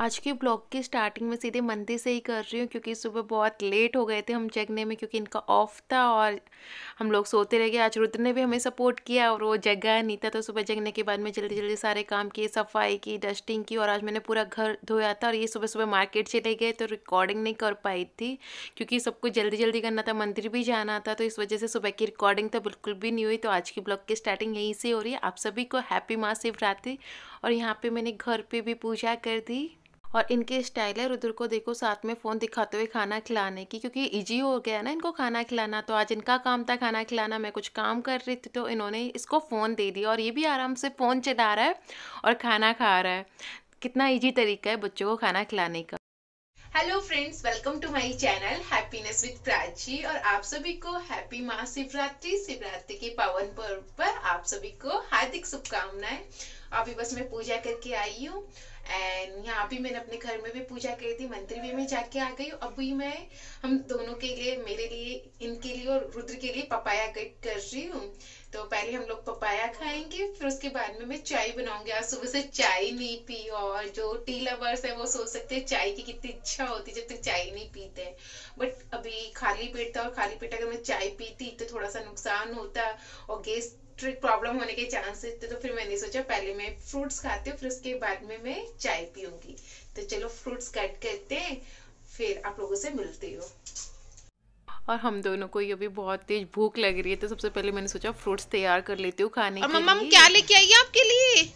आज के ब्लॉग की स्टार्टिंग में सीधे मंदिर से ही कर रही हूँ क्योंकि सुबह बहुत लेट हो गए थे हम जगने में क्योंकि इनका ऑफ था और हम लोग सोते रह गए आज रुद्र ने भी हमें सपोर्ट किया और वो जगह नहीं था तो सुबह जगने के बाद मैं जल्दी जल्दी सारे काम किए सफाई की डस्टिंग की और आज मैंने पूरा घर धोया था और ये सुबह सुबह मार्केट चले गए तो रिकॉर्डिंग नहीं कर पाई थी क्योंकि सबको जल्दी जल्दी करना था मंदिर भी जाना था तो इस वजह से सुबह की रिकॉर्डिंग तो बिल्कुल भी नहीं हुई तो आज की ब्लॉग की स्टार्टिंग यहीं से हो रही है आप सभी को हैप्पी माँ शिवरात्रि और यहाँ पर मैंने घर पर भी पूजा कर दी और इनके स्टाइल है रुद्र को देखो साथ में फ़ोन दिखाते हुए खाना खिलाने की क्योंकि ईजी हो गया ना इनको खाना खिलाना तो आज इनका काम था खाना खिलाना मैं कुछ काम कर रही थी तो इन्होंने इसको फ़ोन दे दिया और ये भी आराम से फ़ोन चला रहा है और खाना खा रहा है कितना ईजी तरीका है बच्चों को खाना खिलाने का hello friends welcome to my channel happiness with Prachi और आप सभी को हैप्पी शिवरात्रि शिवरात्रि के पावन पर्व पर आप सभी को हार्दिक शुभकामनाएं अभी बस मैं पूजा करके आई हूँ एंड यहाँ भी मैंने अपने घर में भी पूजा करी थी मंदिर भी मैं जाके आ गई अभी मैं हम दोनों के लिए मेरे लिए इनके लिए और रुद्र के लिए पपाया कट कर रही हूँ तो पहले हम लोग पपाया खाएंगे फिर उसके बाद में मैं चाय बनाऊंगी आज सुबह से चाय नहीं पी और जो टी लवर्स है वो सोच सकते हैं चाय की कितनी इच्छा होती है जब तक चाय नहीं पीते बट अभी खाली पेट था और खाली पेट अगर मैं चाय पीती तो थोड़ा सा नुकसान होता और गैस ट्रिक प्रॉब्लम होने के चांसेस थे तो फिर मैंने सोचा पहले मैं फ्रूट्स खाती हूँ फिर उसके बाद में मैं चाय पीऊंगी तो चलो फ्रूट्स कट करते हैं फिर आप लोगों से मिलती हूँ और हम दोनों को ये भी बहुत तेज भूख लग रही है तो सबसे पहले मैंने सोचा फ्रूट्स तैयार कर लेती हूँ खाने के मम्मा क्या लेके आई है आपके लिए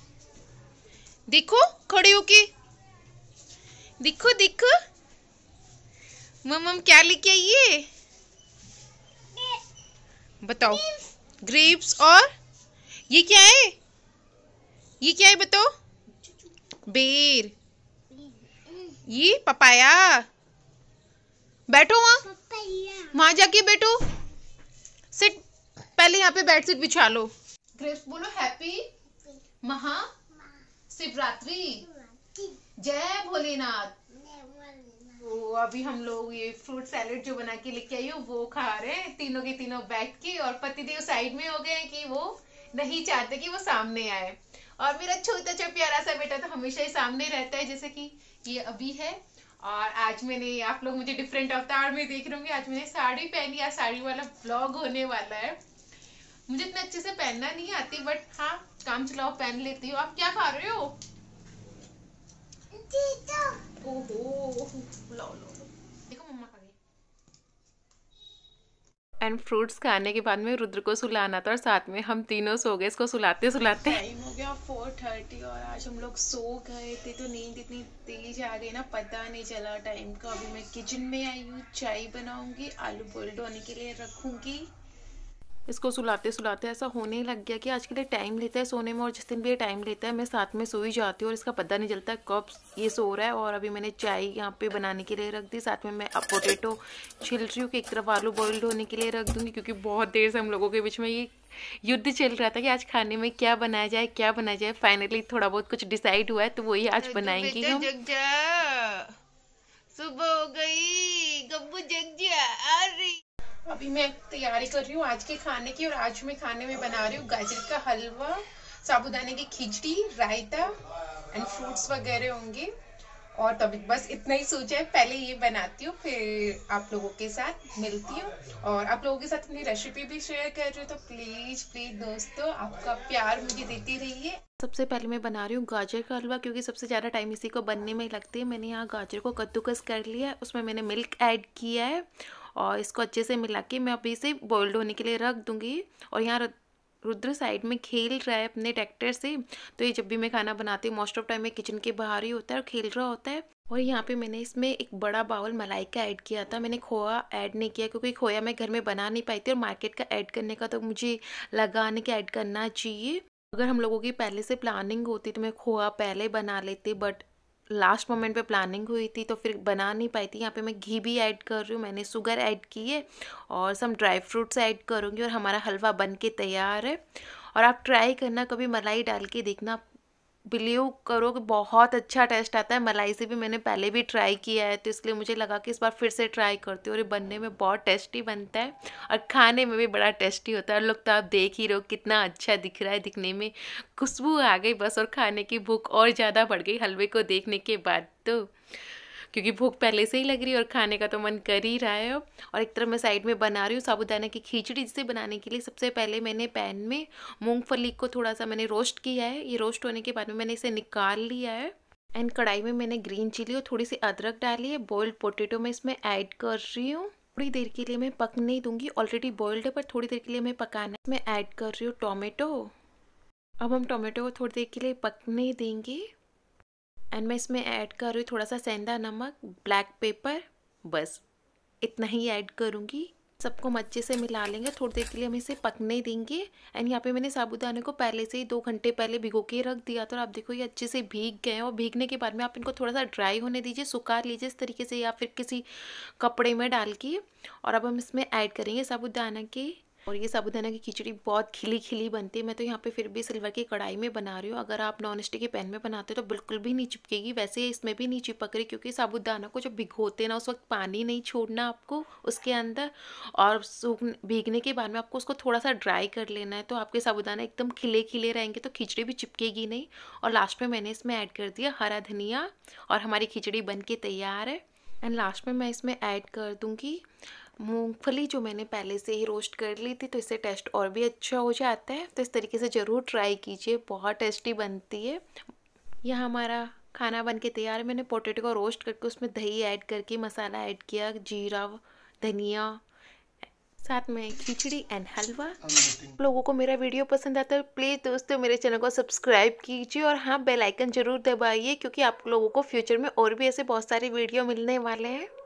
देखो खड़े होके देखो देखो मम्म क्या लेके आई है बताओ ग्रेप्स और ये क्या है ये क्या है बताओ बेर ये पपाया बैठो वहां वहां जाके बैठो सिट पहले यहाँ पे बैठ सिट बिछा लो ग्रेप्स बोलो हैप्पी महा शिवरात्रि जय भोलेनाथ वो अभी हम लोग ये फ्रूट सैलेड जो बना के लेके आई हो वो खा रहे हैं तीनों के तीनों बैठ के और पति देव साइड में हो गए हैं कि वो नहीं चाहते कि वो सामने आए और मेरा छोटा छोटा प्यारा सा बेटा तो हमेशा ही सामने रहता है जैसे कि ये अभी है और आज मैंने आप लोग मुझे डिफरेंट अवतार में देख रहे होंगे आज मैंने साड़ी पहनी या साड़ी वाला ब्लॉग होने वाला है मुझे इतना अच्छे से पहनना नहीं आती बट हाँ काम चलाओ पहन लेती हूँ आप क्या खा रहे हो एंड फ्रूट्स खाने के बाद में रुद्र को सुलाना था और साथ में हम तीनों सो गए इसको सुलाते सुलाते टाइम हो गया फोर थर्टी और आज हम लोग सो गए थे तो नींद इतनी तेज आ गई ना पता नहीं चला टाइम का अभी मैं किचन में आई हूँ चाय बनाऊंगी आलू बोल्ड होने के लिए रखूंगी इसको सुलाते सुलाते ऐसा होने लग गया कि आज के लिए टाइम लेता है सोने में और जिस दिन भी ये टाइम लेता है मैं साथ में सो ही जाती हूँ और इसका पता नहीं चलता कब ये सो रहा है और अभी मैंने चाय यहाँ पे बनाने के लिए रख दी साथ में मैं अब पोटेटो छिल रही हूँ कि एक तरफ आलू बॉयल्ड होने के लिए रख दूँगी क्योंकि बहुत देर से हम लोगों के बीच में ये युद्ध चल रहा था कि आज खाने में क्या बनाया जाए क्या बनाया जाए फाइनली थोड़ा बहुत कुछ डिसाइड हुआ है तो वही आज बनाएंगी हम सुबह हो गई गब्बू जग जा आ रही अभी मैं तैयारी कर रही हूँ आज के खाने की और आज मैं खाने में बना रही हूँ गाजर का हलवा साबुदाने की खिचड़ी रायता एंड फ्रूट्स वगैरह होंगे और तभी बस इतना ही सोचा है पहले ये बनाती हूँ फिर आप लोगों के साथ मिलती हूँ और आप लोगों के साथ अपनी रेसिपी भी शेयर कर रही हूँ तो प्लीज़ प्लीज़ दोस्तों आपका प्यार मुझे देती रहिए सबसे पहले मैं बना रही हूँ गाजर का हलवा क्योंकि सबसे ज़्यादा टाइम इसी को बनने में लगती है मैंने यहाँ गाजर को कद्दूकस कर लिया है उसमें मैंने मिल्क ऐड किया है और इसको अच्छे से मिला के मैं अभी इसे बॉइल्ड होने के लिए रख दूँगी और यहाँ रुद्र साइड में खेल रहा है अपने ट्रैक्टर से तो ये जब भी मैं खाना बनाती हूँ मोस्ट ऑफ टाइम ये किचन के बाहर ही होता है और खेल रहा होता है और यहाँ पे मैंने इसमें एक बड़ा बाउल मलाई का ऐड किया था मैंने खोया ऐड नहीं किया क्योंकि खोया मैं घर में बना नहीं पाई थी और मार्केट का ऐड करने का तो मुझे लगाने के ऐड करना चाहिए अगर हम लोगों की पहले से प्लानिंग होती तो मैं खोया पहले बना लेती बट लास्ट मोमेंट पे प्लानिंग हुई थी तो फिर बना नहीं पाई थी यहाँ पे मैं घी भी ऐड कर रही हूँ मैंने सुगर ऐड की है और सम ड्राई फ्रूट्स ऐड करूँगी और हमारा हलवा बन के तैयार है और आप ट्राई करना कभी मलाई डाल के देखना बिलीव करो कि बहुत अच्छा टेस्ट आता है मलाई से भी मैंने पहले भी ट्राई किया है तो इसलिए मुझे लगा कि इस बार फिर से ट्राई करती हूँ और ये बनने में बहुत टेस्टी बनता है और खाने में भी बड़ा टेस्टी होता है और लोग तो आप देख ही रहो कितना अच्छा दिख रहा है दिखने में खुशबू आ गई बस और खाने की भूख और ज़्यादा बढ़ गई हलवे को देखने के बाद तो क्योंकि भूख पहले से ही लग रही है और खाने का तो मन कर ही रहा है और एक तरफ मैं साइड में बना रही हूँ साबुदाना की खिचड़ी जिसे बनाने के लिए सबसे पहले मैंने पैन में मूँगफली को थोड़ा सा मैंने रोस्ट किया है ये रोस्ट होने के बाद में मैंने इसे निकाल लिया है एंड कढ़ाई में मैंने ग्रीन चिली और थोड़ी सी अदरक डाली है बॉयल्ड पोटेटो मैं इसमें ऐड कर रही हूँ थोड़ी देर के लिए मैं पक नहीं दूंगी ऑलरेडी बॉइल्ड है पर थोड़ी देर के लिए मैं पकाना है मैं ऐड कर रही हूँ टोमेटो अब हम टोमेटो को थोड़ी देर के लिए पकने देंगे एंड मैं इसमें ऐड कर रही हूँ थोड़ा सा सेंधा नमक ब्लैक पेपर बस इतना ही ऐड करूँगी सबको हम अच्छे से मिला लेंगे थोड़ी देर के लिए हम इसे पकने देंगे एंड यहाँ पे मैंने साबुदाने को पहले से ही दो घंटे पहले भिगो के रख दिया था और आप देखो ये अच्छे से भीग गए और भीगने के बाद में आप इनको थोड़ा सा ड्राई होने दीजिए सुखा लीजिए इस तरीके से या फिर किसी कपड़े में डाल के और अब हम इसमें ऐड करेंगे साबुदाना के और ये साबुदाना की खिचड़ी बहुत खिली खिली बनती है मैं तो यहाँ पे फिर भी सिल्वर की कढ़ाई में बना रही हूँ अगर आप नॉन स्टिक के पैन में बनाते हो तो बिल्कुल भी नहीं चिपकेगी वैसे इसमें भी नहीं चिपक रही क्योंकि साबुदाना को जब भिगोते ना उस वक्त पानी नहीं छोड़ना आपको उसके अंदर और भीगने के बाद में आपको उसको थोड़ा सा ड्राई कर लेना है तो आपके साबुदाना एकदम खिले खिले रहेंगे तो खिचड़ी भी चिपकेगी नहीं और लास्ट में मैंने इसमें ऐड कर दिया हरा धनिया और हमारी खिचड़ी बन के तैयार है एंड लास्ट में मैं इसमें ऐड कर दूँगी मूंगफली जो मैंने पहले से ही रोस्ट कर ली थी तो इससे टेस्ट और भी अच्छा हो जाता है तो इस तरीके से ज़रूर ट्राई कीजिए बहुत टेस्टी बनती है यह हमारा खाना बन के तैयार है मैंने पोटेटो को रोस्ट करके उसमें दही ऐड करके मसाला ऐड किया जीरा धनिया साथ में खिचड़ी एंड हलवा लोगों को मेरा वीडियो पसंद आता है प्लीज़ दोस्तों मेरे चैनल को सब्सक्राइब कीजिए और हाँ बेल आइकन ज़रूर दबाइए क्योंकि आप लोगों को फ्यूचर में और भी ऐसे बहुत सारे वीडियो मिलने वाले हैं